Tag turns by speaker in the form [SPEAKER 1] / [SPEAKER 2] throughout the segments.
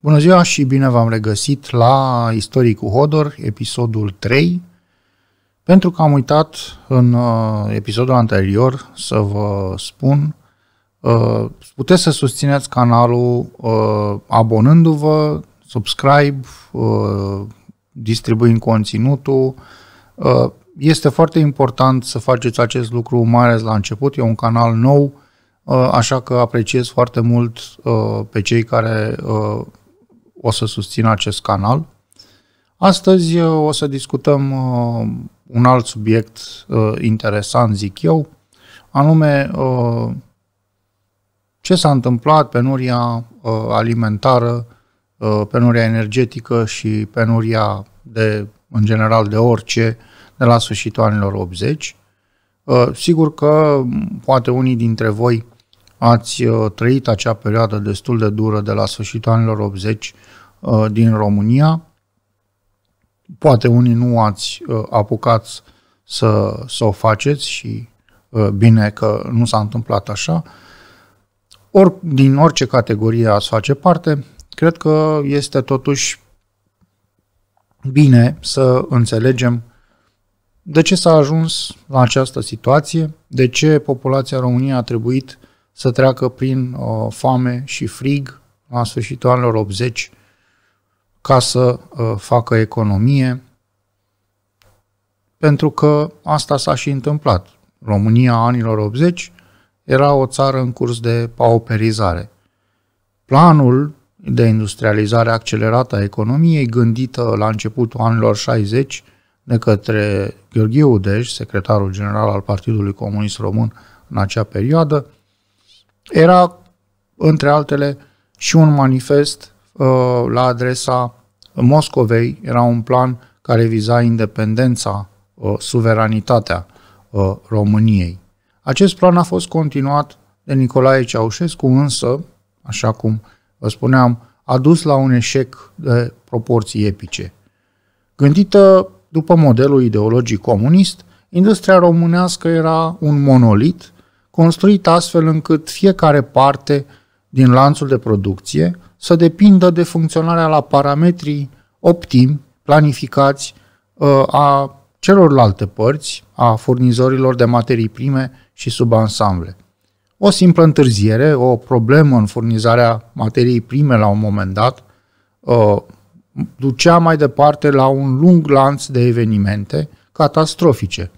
[SPEAKER 1] Bună ziua și bine v-am regăsit la Istorii cu Hodor, episodul 3. Pentru că am uitat în uh, episodul anterior să vă spun, uh, puteți să susțineți canalul uh, abonându-vă, subscribe, distribuind conținutul. Este foarte important să faceți acest lucru, mai ales la început. E un canal nou, așa că apreciez foarte mult pe cei care o să susțină acest canal. Astăzi uh, o să discutăm uh, un alt subiect uh, interesant, zic eu, anume ce s-a întâmplat, penuria alimentară, penuria energetică și penuria de, în general de orice de la sfârșitul anilor 80. Sigur că poate unii dintre voi ați uh, trăit acea perioadă destul de dură de la sfârșitul anilor 80 uh, din România. Poate unii nu ați uh, apucat să, să o faceți și bine că nu s-a întâmplat așa. Or, din orice categorie ați face parte, cred că este totuși bine să înțelegem de ce s-a ajuns la această situație, de ce populația României a trebuit să treacă prin uh, foame și frig la sfârșitul anilor 80 ca să uh, facă economie, pentru că asta s-a și întâmplat. România anilor 80 era o țară în curs de pauperizare. Planul de industrializare accelerată a economiei, gândită la începutul anilor 60 de către Gheorghe Udeș, secretarul general al Partidului Comunist Român în acea perioadă, era, între altele, și un manifest uh, la adresa Moscovei, era un plan care viza independența, uh, suveranitatea uh, României. Acest plan a fost continuat de Nicolae Ceaușescu, însă, așa cum vă spuneam, a dus la un eșec de proporții epice. Gândită după modelul ideologic comunist, industria românească era un monolit construit astfel încât fiecare parte din lanțul de producție să depindă de funcționarea la parametrii optimi, planificați, uh, a celorlalte părți, a furnizorilor de materii prime și subansamble. O simplă întârziere, o problemă în furnizarea materiei prime la un moment dat, uh, ducea mai departe la un lung lanț de evenimente catastrofice –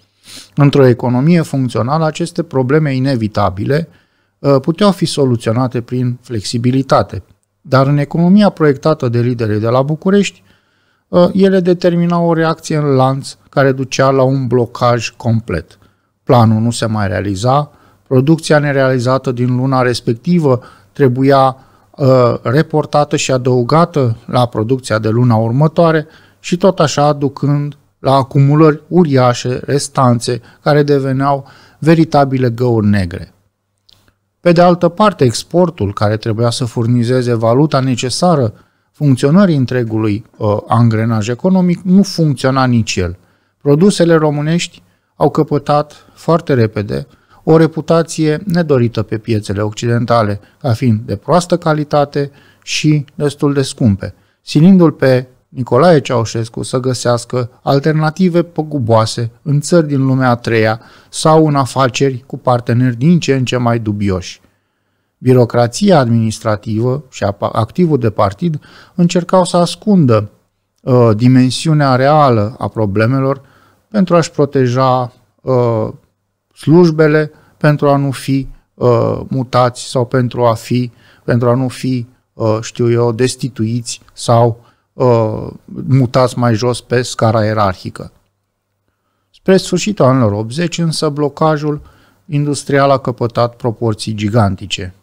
[SPEAKER 1] Într-o economie funcțională, aceste probleme inevitabile uh, puteau fi soluționate prin flexibilitate. Dar în economia proiectată de liderii de la București, uh, ele determinau o reacție în lanț care ducea la un blocaj complet. Planul nu se mai realiza, producția nerealizată din luna respectivă trebuia uh, reportată și adăugată la producția de luna următoare și tot așa aducând la acumulări uriașe, restanțe, care deveneau veritabile găuri negre. Pe de altă parte, exportul, care trebuia să furnizeze valuta necesară funcționării întregului uh, angrenaj economic, nu funcționa nici el. Produsele românești au căpătat foarte repede o reputație nedorită pe piețele occidentale, ca fiind de proastă calitate și destul de scumpe, silindu-l pe Nicolae Ceaușescu să găsească alternative păguboase în țări din lumea a treia sau în afaceri cu parteneri din ce în ce mai dubioși. Birocrația administrativă și activul de partid încercau să ascundă uh, dimensiunea reală a problemelor pentru a-și proteja uh, slujbele, pentru a nu fi uh, mutați sau pentru a fi pentru a nu fi, uh, știu eu, destituiți sau uh, mutați mai jos pe scara ierarhică. Spre sfârșitul anilor 80, însă, blocajul industrial a căpătat proporții gigantice.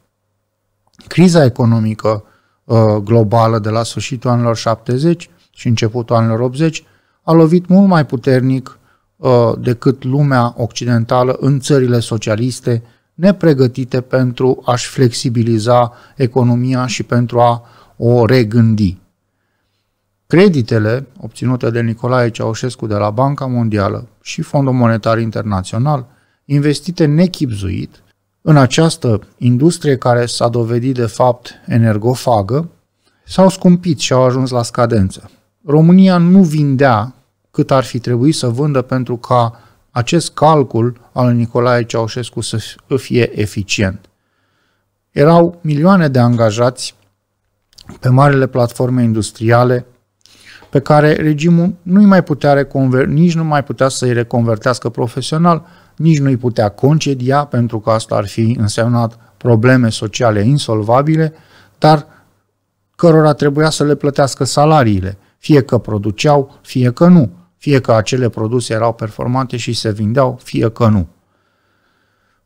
[SPEAKER 1] Criza economică uh, globală de la sfârșitul anilor 70 și începutul anilor 80 a lovit mult mai puternic uh, decât lumea occidentală în țările socialiste, nepregătite pentru a-și flexibiliza economia și pentru a o regândi. Creditele obținute de Nicolae Ceaușescu de la Banca Mondială și Fondul Monetar Internațional, investite nechipzuit în această industrie care s-a dovedit de fapt energofagă, s-au scumpit și au ajuns la scadență. România nu vindea cât ar fi trebuit să vândă pentru ca acest calcul al Nicolae Ceaușescu să fie eficient. Erau milioane de angajați pe marile platforme industriale pe care regimul nu-i mai putea reconver- nici nu mai putea să-i reconvertească profesional, nici nu-i putea concedia, pentru că asta ar fi însemnat probleme sociale insolvabile, dar cărora trebuia să le plătească salariile, fie că produceau, fie că nu, fie că acele produse erau performante și se vindeau, fie că nu.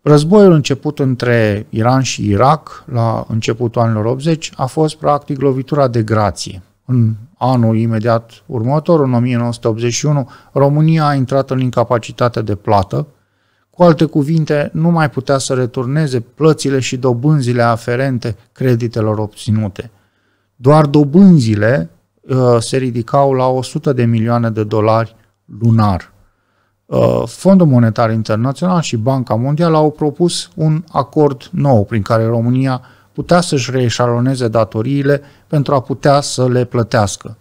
[SPEAKER 1] Războiul început între Iran și Irak la începutul anilor 80 a fost practic lovitura de grație în anul imediat următor, în 1981, România a intrat în incapacitate de plată. Cu alte cuvinte, nu mai putea să returneze plățile și dobânzile aferente creditelor obținute. Doar dobânzile uh, se ridicau la 100 de milioane de dolari lunar. Uh, Fondul Monetar Internațional și Banca Mondială au propus un acord nou prin care România putea să-și reeșaloneze datoriile pentru a putea să le plătească.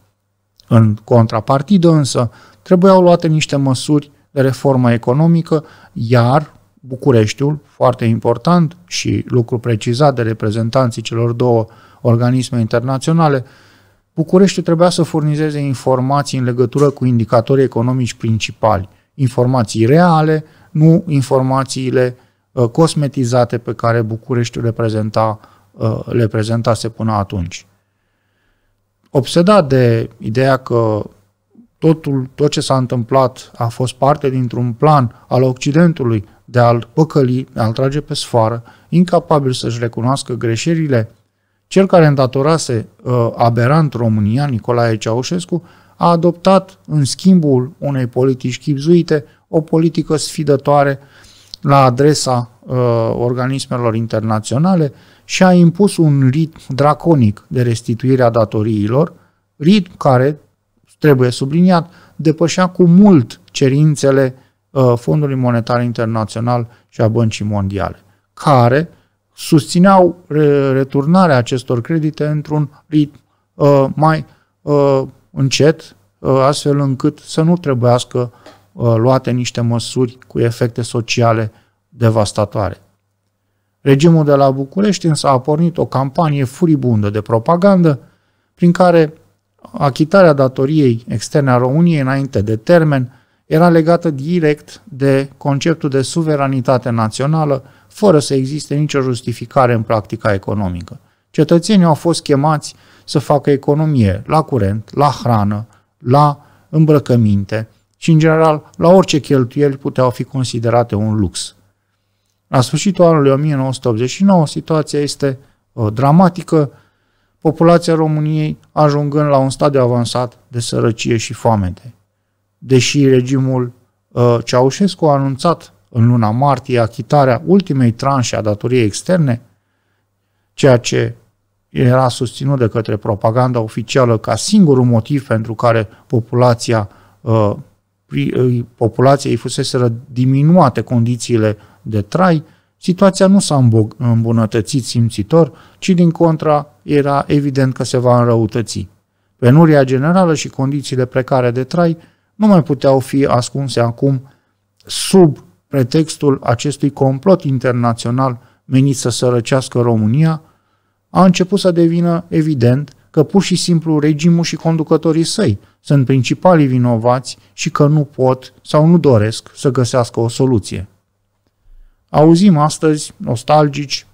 [SPEAKER 1] În contrapartidă însă, trebuiau luate niște măsuri de reformă economică, iar Bucureștiul, foarte important și lucru precizat de reprezentanții celor două organisme internaționale, Bucureștiul trebuia să furnizeze informații în legătură cu indicatorii economici principali, informații reale, nu informațiile uh, cosmetizate pe care Bucureștiul reprezenta Uh, le prezentase până atunci. Obsedat de ideea că totul, tot ce s-a întâmplat a fost parte dintr-un plan al Occidentului de a-l păcăli, de a-l trage pe sfoară, incapabil să-și recunoască greșelile, cel care îndatorase uh, aberant România, Nicolae Ceaușescu, a adoptat în schimbul unei politici chipzuite o politică sfidătoare la adresa uh, organismelor internaționale și a impus un ritm draconic de restituire a datoriilor, ritm care, trebuie subliniat, depășea cu mult cerințele uh, Fondului Monetar Internațional și a Băncii Mondiale, care susțineau returnarea acestor credite într-un ritm uh, mai uh, încet, astfel încât să nu trebuiască luate niște măsuri cu efecte sociale devastatoare. Regimul de la București însă a pornit o campanie furibundă de propagandă prin care achitarea datoriei externe a României înainte de termen era legată direct de conceptul de suveranitate națională, fără să existe nicio justificare în practica economică. Cetățenii au fost chemați să facă economie la curent, la hrană, la îmbrăcăminte și, în general, la orice cheltuieli puteau fi considerate un lux. La sfârșitul anului 1989, situația este uh, dramatică, populația României ajungând la un stadiu avansat de sărăcie și foamete. Deși regimul uh, Ceaușescu a anunțat în luna martie achitarea ultimei tranșe a datoriei externe, ceea ce era susținut de către propaganda oficială ca singurul motiv pentru care populația uh, populației fusese diminuate condițiile de trai, situația nu s-a îmbunătățit simțitor, ci din contra era evident că se va înrăutăți. Penuria generală și condițiile precare de trai nu mai puteau fi ascunse acum sub pretextul acestui complot internațional menit să sărăcească România, a început să devină evident că pur și simplu regimul și conducătorii săi sunt principalii vinovați și că nu pot sau nu doresc să găsească o soluție. Auzim astăzi nostalgici,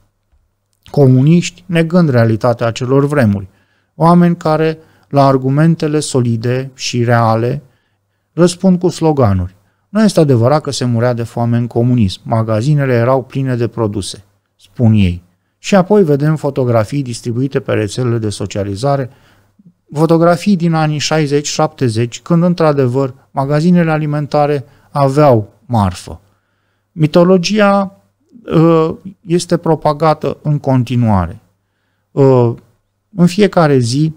[SPEAKER 1] comuniști, negând realitatea acelor vremuri, oameni care, la argumentele solide și reale, răspund cu sloganuri. Nu este adevărat că se murea de foame în comunism, magazinele erau pline de produse, spun ei. Și apoi vedem fotografii distribuite pe rețelele de socializare, fotografii din anii 60-70, când într-adevăr magazinele alimentare aveau marfă. Mitologia uh, este propagată în continuare. Uh, în fiecare zi,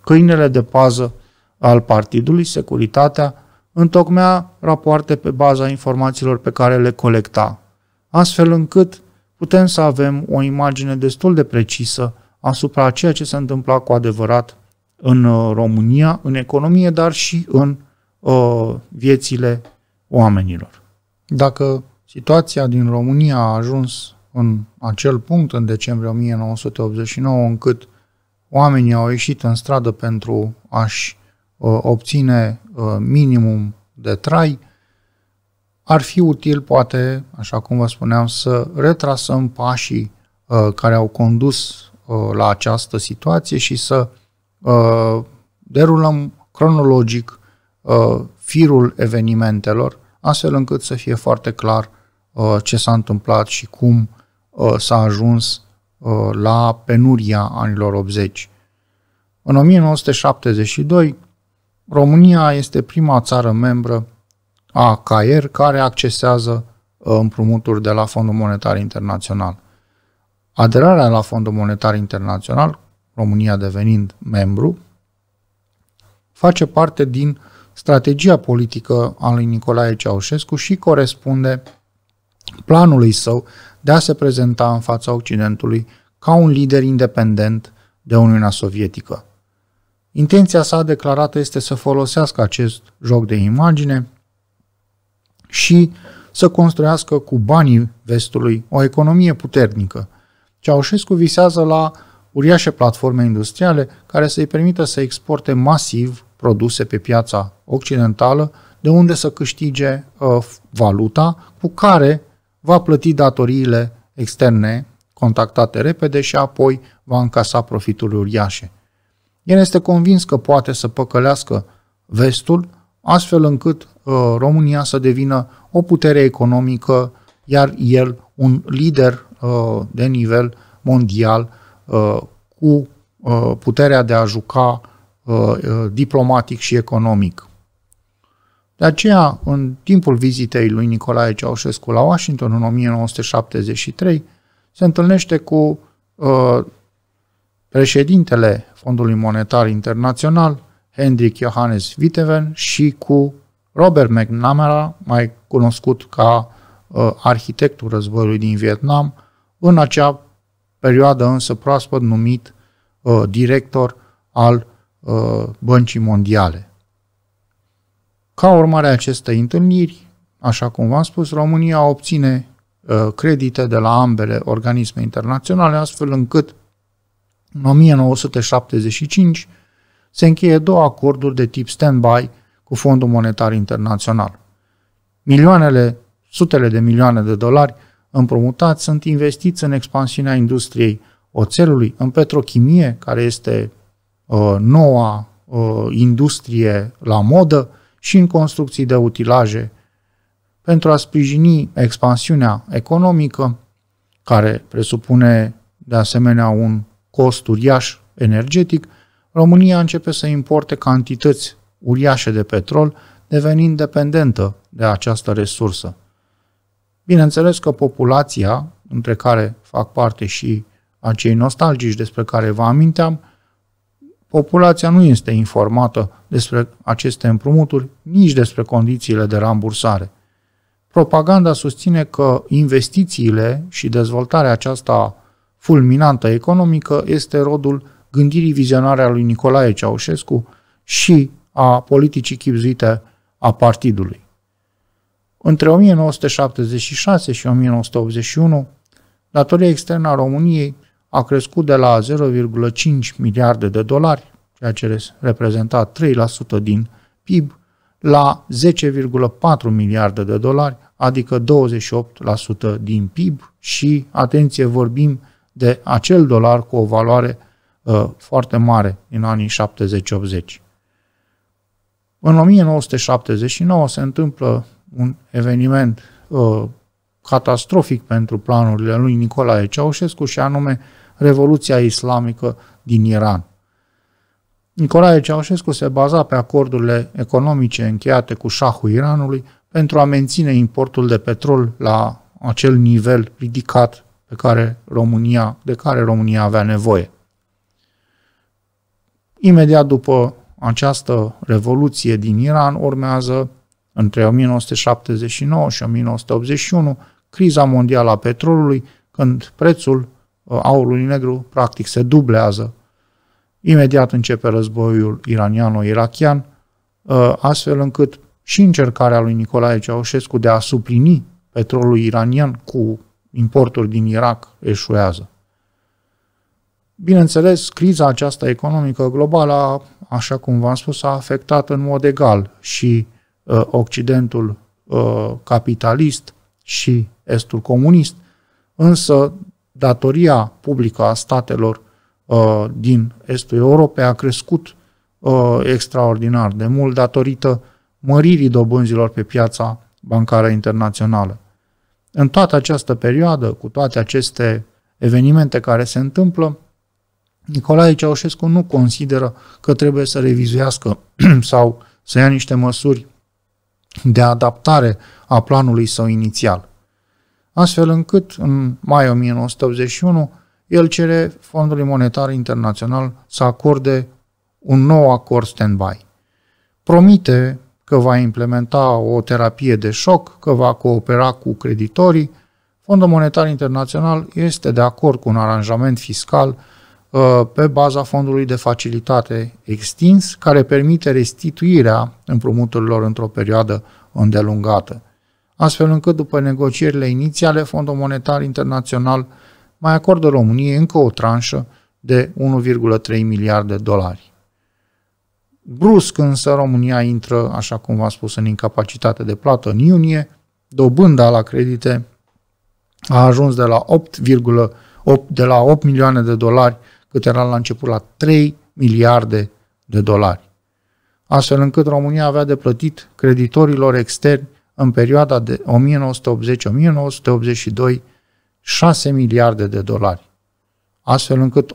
[SPEAKER 1] câinele de pază al partidului, securitatea, întocmea rapoarte pe baza informațiilor pe care le colecta, astfel încât putem să avem o imagine destul de precisă asupra ceea ce se întâmpla cu adevărat în uh, România, în economie, dar și în uh, viețile oamenilor. Dacă Situația din România a ajuns în acel punct, în decembrie 1989, încât oamenii au ieșit în stradă pentru a-și uh, obține uh, minimum de trai, ar fi util, poate, așa cum vă spuneam, să retrasăm pașii uh, care au condus uh, la această situație și să derulăm cronologic firul evenimentelor, astfel încât să fie foarte clar Uh, ce s-a întâmplat și cum uh, s-a ajuns uh, la penuria anilor 80. În 1972, România este prima țară membră a CAER care accesează împrumuturi de la Fondul Monetar Internațional. Aderarea la Fondul Monetar Internațional, România devenind membru, face parte din strategia politică a lui Nicolae Ceaușescu și corespunde planului său de a se prezenta în fața Occidentului ca un lider independent de Uniunea Sovietică. Intenția sa declarată este să folosească acest joc de imagine și să construiască cu banii vestului o economie puternică. Ceaușescu visează la uriașe platforme industriale care să-i permită să exporte masiv produse pe piața occidentală, de unde să câștige uh, valuta cu care va plăti datoriile externe contactate repede și apoi va încasa profituri uriașe. El este convins că poate să păcălească vestul, astfel încât uh, România să devină o putere economică, iar el un lider uh, de nivel mondial uh, cu uh, puterea de a juca uh, uh, diplomatic și economic. De aceea, în timpul vizitei lui Nicolae Ceaușescu la Washington în 1973, se întâlnește cu uh, președintele Fondului Monetar Internațional, Hendrik Johannes Witteven, și cu Robert McNamara, mai cunoscut ca uh, arhitectul războiului din Vietnam, în acea perioadă însă proaspăt numit uh, director al uh, Băncii Mondiale. Ca urmare a acestei întâlniri, așa cum v-am spus, România obține uh, credite de la ambele organisme internaționale, astfel încât în 1975 se încheie două acorduri de tip stand-by cu Fondul Monetar Internațional. Milioanele, sutele de milioane de dolari împrumutați sunt investiți în expansiunea industriei oțelului, în petrochimie, care este uh, noua uh, industrie la modă, și în construcții de utilaje, pentru a sprijini expansiunea economică, care presupune de asemenea un cost uriaș energetic, România începe să importe cantități uriașe de petrol, devenind dependentă de această resursă. Bineînțeles că populația, între care fac parte și acei nostalgici despre care vă aminteam, Populația nu este informată despre aceste împrumuturi, nici despre condițiile de rambursare. Propaganda susține că investițiile și dezvoltarea aceasta fulminantă economică este rodul gândirii vizionare a lui Nicolae Ceaușescu și a politicii chipzuite a partidului. Între 1976 și 1981, datoria externă a României a crescut de la 0,5 miliarde de dolari, ceea ce reprezenta 3% din PIB, la 10,4 miliarde de dolari, adică 28% din PIB și, atenție, vorbim de acel dolar cu o valoare uh, foarte mare în anii 70-80. În 1979 se întâmplă un eveniment uh, catastrofic pentru planurile lui Nicolae Ceaușescu și anume Revoluția Islamică din Iran. Nicolae Ceaușescu se baza pe acordurile economice încheiate cu șahul Iranului pentru a menține importul de petrol la acel nivel ridicat pe care România, de care România avea nevoie. Imediat după această revoluție din Iran urmează între 1979 și 1981 criza mondială a petrolului, când prețul Uh, aurului negru practic se dublează. Imediat începe războiul iraniano-irachian, uh, astfel încât și încercarea lui Nicolae Ceaușescu de a suplini petrolul iranian cu importuri din Irak eșuează. Bineînțeles, criza aceasta economică globală, așa cum v-am spus, a afectat în mod egal și uh, Occidentul uh, capitalist și Estul comunist, însă datoria publică a statelor uh, din estul Europei a crescut uh, extraordinar de mult datorită măririi dobânzilor pe piața bancară internațională. În toată această perioadă, cu toate aceste evenimente care se întâmplă, Nicolae Ceaușescu nu consideră că trebuie să revizuiască sau să ia niște măsuri de adaptare a planului său inițial astfel încât în mai 1981 el cere Fondului Monetar Internațional să acorde un nou acord stand-by. Promite că va implementa o terapie de șoc, că va coopera cu creditorii. Fondul Monetar Internațional este de acord cu un aranjament fiscal uh, pe baza fondului de facilitate extins, care permite restituirea împrumuturilor într-o perioadă îndelungată astfel încât după negocierile inițiale, Fondul Monetar Internațional mai acordă României încă o tranșă de 1,3 miliarde de dolari. Brusc însă România intră, așa cum v-am spus, în incapacitate de plată în iunie, dobânda la credite a ajuns de la 8, 8, de la 8 milioane de dolari cât era la început la 3 miliarde de dolari. Astfel încât România avea de plătit creditorilor externi în perioada de 1980-1982 6 miliarde de dolari, astfel încât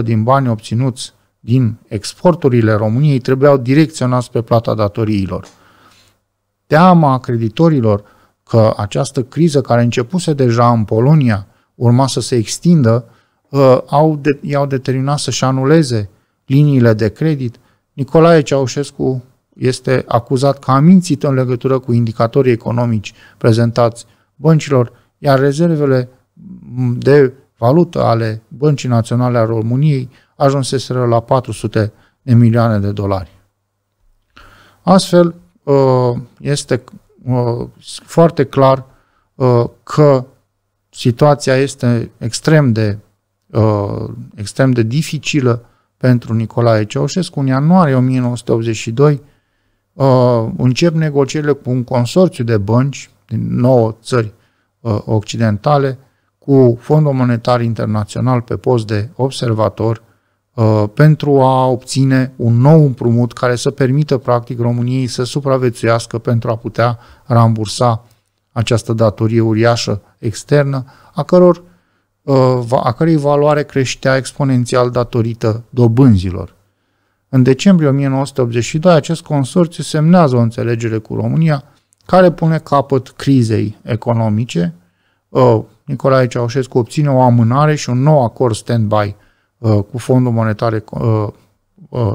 [SPEAKER 1] 80% din banii obținuți din exporturile României trebuiau direcționați pe plata datoriilor. Teama creditorilor că această criză care începuse deja în Polonia urma să se extindă, uh, au de, i-au determinat să-și anuleze liniile de credit. Nicolae Ceaușescu este acuzat că a mințit în legătură cu indicatorii economici prezentați băncilor, iar rezervele de valută ale Băncii Naționale a României ajunseseră la 400 de milioane de dolari. Astfel, uh, este uh, foarte clar uh, că situația este extrem de, extrem de dificilă pentru Nicolae Ceaușescu. În ianuarie 1982, uh, încep negocierile cu un consorțiu de bănci din nouă țări uh, occidentale cu Fondul Monetar Internațional pe post de observator uh, pentru a obține un nou împrumut care să permită practic României să supraviețuiască pentru a putea rambursa această datorie uriașă externă, a, căror, uh, a cărei valoare creștea exponențial datorită dobânzilor. În decembrie 1982, acest consorțiu semnează o înțelegere cu România care pune capăt crizei economice. Uh, Nicolae Ceaușescu obține o amânare și un nou acord stand-by uh, cu Fondul Monetar uh,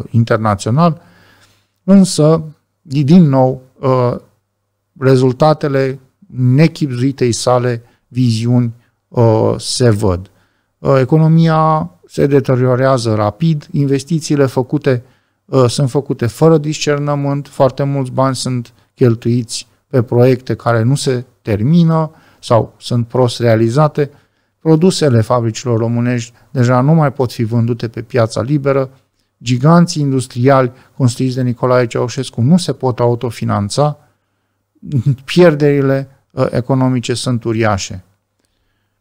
[SPEAKER 1] Internațional, însă, din nou, rezultatele nechipzuitei sale viziuni se văd. Economia se deteriorează rapid, investițiile făcute uh, sunt făcute fără discernământ, foarte mulți bani sunt cheltuiți pe proiecte care nu se termină sau sunt prost realizate, produsele fabricilor românești deja nu mai pot fi vândute pe piața liberă, giganții industriali construiți de Nicolae Ceaușescu nu se pot autofinanța, pierderile uh, economice sunt uriașe.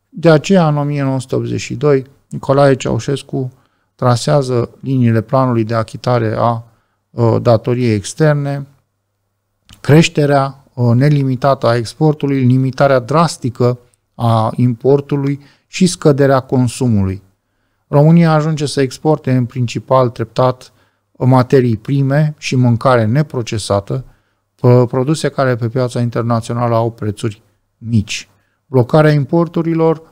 [SPEAKER 1] De aceea, în 1982, Nicolae Ceaușescu trasează liniile planului de achitare a ă, datoriei externe, creșterea ă, nelimitată a exportului, limitarea drastică a importului și scăderea consumului. România ajunge să exporte în principal treptat ă, materii prime și mâncare neprocesată, produse care pe piața internațională au prețuri mici. Blocarea importurilor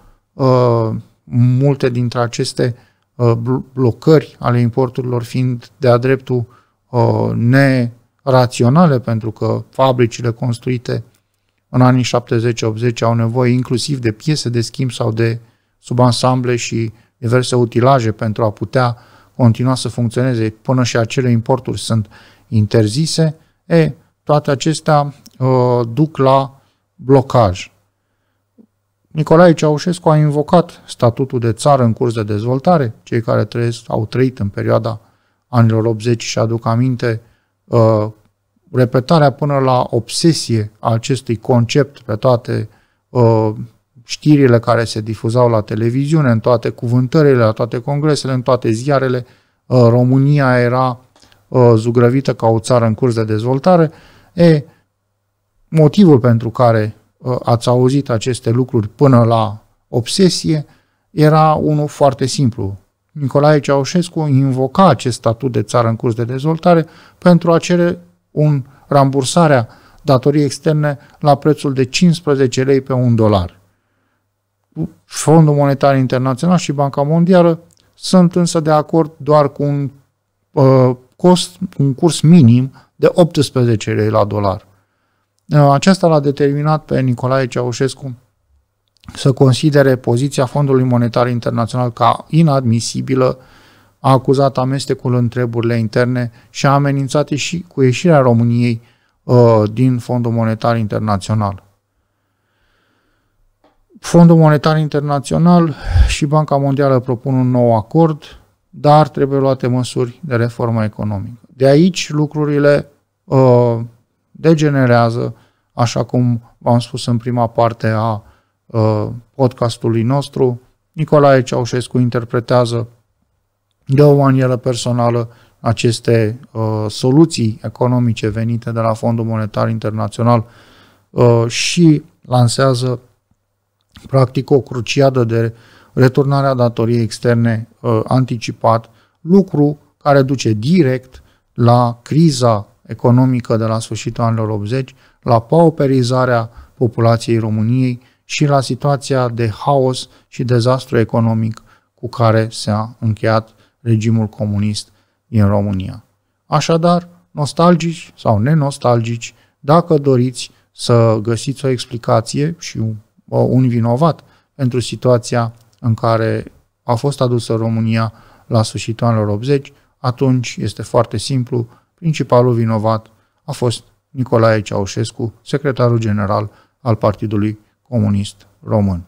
[SPEAKER 1] multe dintre aceste uh, blocări ale importurilor fiind de-a dreptul uh, neraționale, pentru că fabricile construite în anii 70-80 au nevoie inclusiv de piese de schimb sau de subansamble și diverse utilaje pentru a putea continua să funcționeze până și acele importuri sunt interzise, e, toate acestea uh, duc la blocaj. Nicolae Ceaușescu a invocat statutul de țară în curs de dezvoltare. Cei care trăiesc, au trăit în perioada anilor 80 și aduc aminte uh, repetarea până la obsesie a acestui concept pe toate uh, știrile care se difuzau la televiziune, în toate cuvântările, la toate congresele, în toate ziarele, uh, România era uh, zugrăvită ca o țară în curs de dezvoltare. E, motivul pentru care Uh, ați auzit aceste lucruri până la obsesie, era unul foarte simplu. Nicolae Ceaușescu invoca acest statut de țară în curs de dezvoltare pentru a cere un rambursarea datorii externe la prețul de 15 lei pe un dolar. Fondul Monetar Internațional și Banca Mondială sunt însă de acord doar cu un uh, cost, un curs minim de 18 lei la dolar. Uh, acesta l-a determinat pe Nicolae Ceaușescu să considere poziția Fondului Monetar Internațional ca inadmisibilă, a acuzat amestecul în treburile interne și a amenințat și cu ieșirea României uh, din Fondul Monetar Internațional. Fondul Monetar Internațional și Banca Mondială propun un nou acord, dar trebuie luate măsuri de reformă economică. De aici lucrurile uh, degenerează, așa cum v-am spus în prima parte a uh, podcastului nostru. Nicolae Ceaușescu interpretează de o manieră personală aceste uh, soluții economice venite de la Fondul Monetar Internațional uh, și lansează practic o cruciadă de returnarea datoriei externe uh, anticipat, lucru care duce direct la criza economică de la sfârșitul anilor 80, la pauperizarea populației României și la situația de haos și dezastru economic cu care s-a încheiat regimul comunist din România. Așadar, nostalgici sau nenostalgici, dacă doriți să găsiți o explicație și un vinovat pentru situația în care a fost adusă România la sfârșitul anilor 80, atunci este foarte simplu, Principalul vinovat a fost Nicolae Ceaușescu, secretarul general al Partidului Comunist Român.